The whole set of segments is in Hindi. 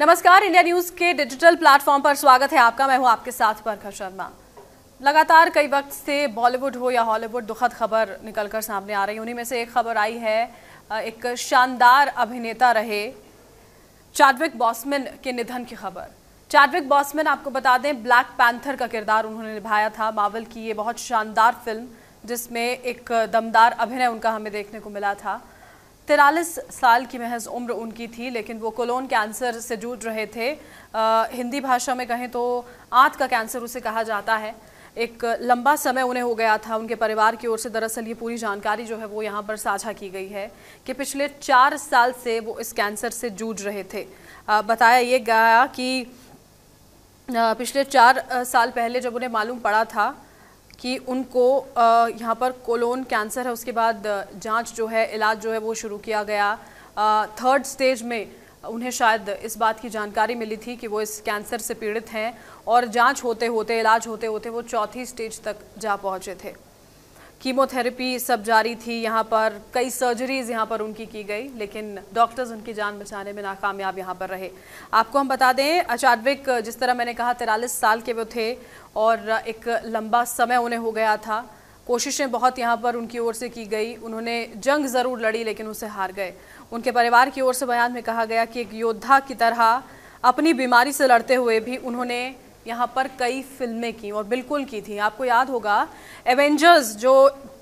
नमस्कार इंडिया न्यूज के डिजिटल प्लेटफॉर्म पर स्वागत है आपका मैं हूं आपके साथ बरखा शर्मा लगातार कई वक्त से बॉलीवुड हो या हॉलीवुड दुखद खबर निकलकर सामने आ रही है उन्हीं में से एक खबर आई है एक शानदार अभिनेता रहे चार्विक बॉसमैन के निधन की खबर चार्विक बॉसमैन आपको बता दें ब्लैक पैंथर का किरदार उन्होंने निभाया था मावल की ये बहुत शानदार फिल्म जिसमें एक दमदार अभिनय उनका हमें देखने को मिला था तिरालीस साल की महज उम्र उनकी थी लेकिन वो कोलोन कैंसर से जूझ रहे थे आ, हिंदी भाषा में कहें तो आँत का कैंसर उसे कहा जाता है एक लंबा समय उन्हें हो गया था उनके परिवार की ओर से दरअसल ये पूरी जानकारी जो है वो यहाँ पर साझा की गई है कि पिछले चार साल से वो इस कैंसर से जूझ रहे थे आ, बताया ये गया कि पिछले चार साल पहले जब उन्हें मालूम पड़ा था कि उनको यहाँ पर कोलोन कैंसर है उसके बाद जांच जो है इलाज जो है वो शुरू किया गया थर्ड स्टेज में उन्हें शायद इस बात की जानकारी मिली थी कि वो इस कैंसर से पीड़ित हैं और जांच होते होते इलाज होते होते वो चौथी स्टेज तक जा पहुँचे थे कीमोथेरेपी सब जारी थी यहाँ पर कई सर्जरीज यहाँ पर उनकी की गई लेकिन डॉक्टर्स उनकी जान बचाने में नाकामयाब यहाँ पर रहे आपको हम बता दें अचार्विक जिस तरह मैंने कहा तिरालीस साल के वो थे और एक लंबा समय उन्हें हो गया था कोशिशें बहुत यहाँ पर उनकी ओर से की गई उन्होंने जंग ज़रूर लड़ी लेकिन उसे हार गए उनके परिवार की ओर से बयान में कहा गया कि एक योद्धा की तरह अपनी बीमारी से लड़ते हुए भी उन्होंने यहाँ पर कई फिल्में की और बिल्कुल की थी आपको याद होगा एवेंजर्स जो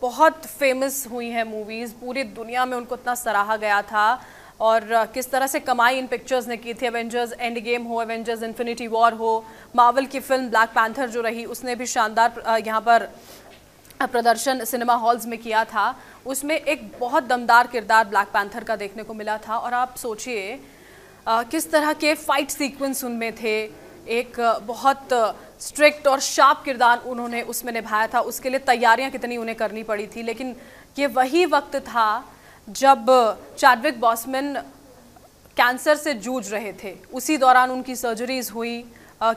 बहुत फेमस हुई हैं मूवीज़ पूरी दुनिया में उनको इतना सराहा गया था और किस तरह से कमाई इन पिक्चर्स ने की थी एवेंजर्स एंड गेम हो एवेंजर्स इन्फिनिटी वॉर हो मावल की फिल्म ब्लैक पैंथर जो रही उसने भी शानदार यहाँ पर प्रदर्शन सिनेमा हॉल्स में किया था उसमें एक बहुत दमदार किरदार ब्लैक पैंथर का देखने को मिला था और आप सोचिए किस तरह के फ़ाइट सीक्वेंस उनमें थे एक बहुत स्ट्रिक्ट और शार्प किरदार उन्होंने उसमें निभाया था उसके लिए तैयारियां कितनी उन्हें करनी पड़ी थी लेकिन ये वही वक्त था जब चैडविक बॉसमैन कैंसर से जूझ रहे थे उसी दौरान उनकी सर्जरीज हुई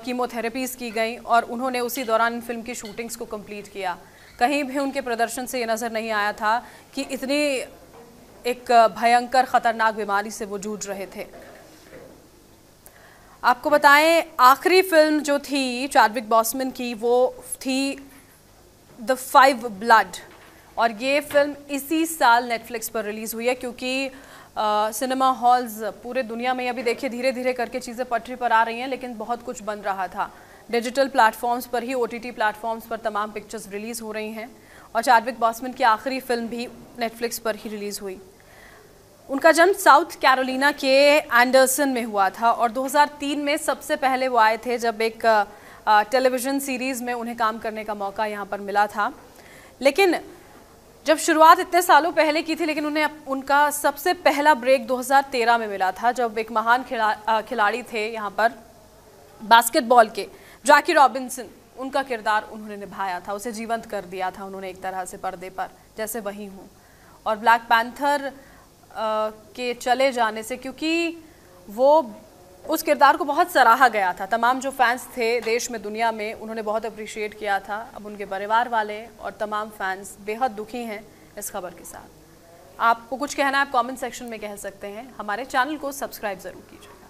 कीमोथेरेपीज़ की गई और उन्होंने उसी दौरान इन फिल्म की शूटिंग्स को कम्प्लीट किया कहीं भी उनके प्रदर्शन से ये नज़र नहीं आया था कि इतनी एक भयंकर ख़तरनाक बीमारी से वो जूझ रहे थे आपको बताएं आखिरी फिल्म जो थी चार्विक बॉसमैन की वो थी द फाइव ब्लड और ये फिल्म इसी साल नेटफ्लिक्स पर रिलीज़ हुई है क्योंकि सिनेमा हॉल्स पूरे दुनिया में अभी देखिए धीरे धीरे करके चीज़ें पटरी पर आ रही हैं लेकिन बहुत कुछ बन रहा था डिजिटल प्लेटफॉर्म्स पर ही ओ टी प्लेटफॉर्म्स पर तमाम पिक्चर्स रिलीज़ हो रही हैं और चार्विक बॉसमैन की आखिरी फिल्म भी नेटफ्लिक्स पर ही रिलीज़ हुई उनका जन्म साउथ कैरोलिना के एंडरसन में हुआ था और 2003 में सबसे पहले वो आए थे जब एक टेलीविज़न सीरीज़ में उन्हें काम करने का मौका यहाँ पर मिला था लेकिन जब शुरुआत इतने सालों पहले की थी लेकिन उन्हें उनका सबसे पहला ब्रेक 2013 में मिला था जब एक महान खिला खिलाड़ी थे यहाँ पर बास्केटबॉल के जैकी रॉबिन्सन उनका किरदार उन्होंने निभाया था उसे जीवंत कर दिया था उन्होंने एक तरह से पर्दे पर जैसे वही हूँ और ब्लैक पैंथर के चले जाने से क्योंकि वो उस किरदार को बहुत सराहा गया था तमाम जो फैंस थे देश में दुनिया में उन्होंने बहुत अप्रिशिएट किया था अब उनके परिवार वाले और तमाम फैंस बेहद दुखी हैं इस खबर के साथ आपको कुछ कहना है आप कमेंट सेक्शन में कह सकते हैं हमारे चैनल को सब्सक्राइब ज़रूर कीजिए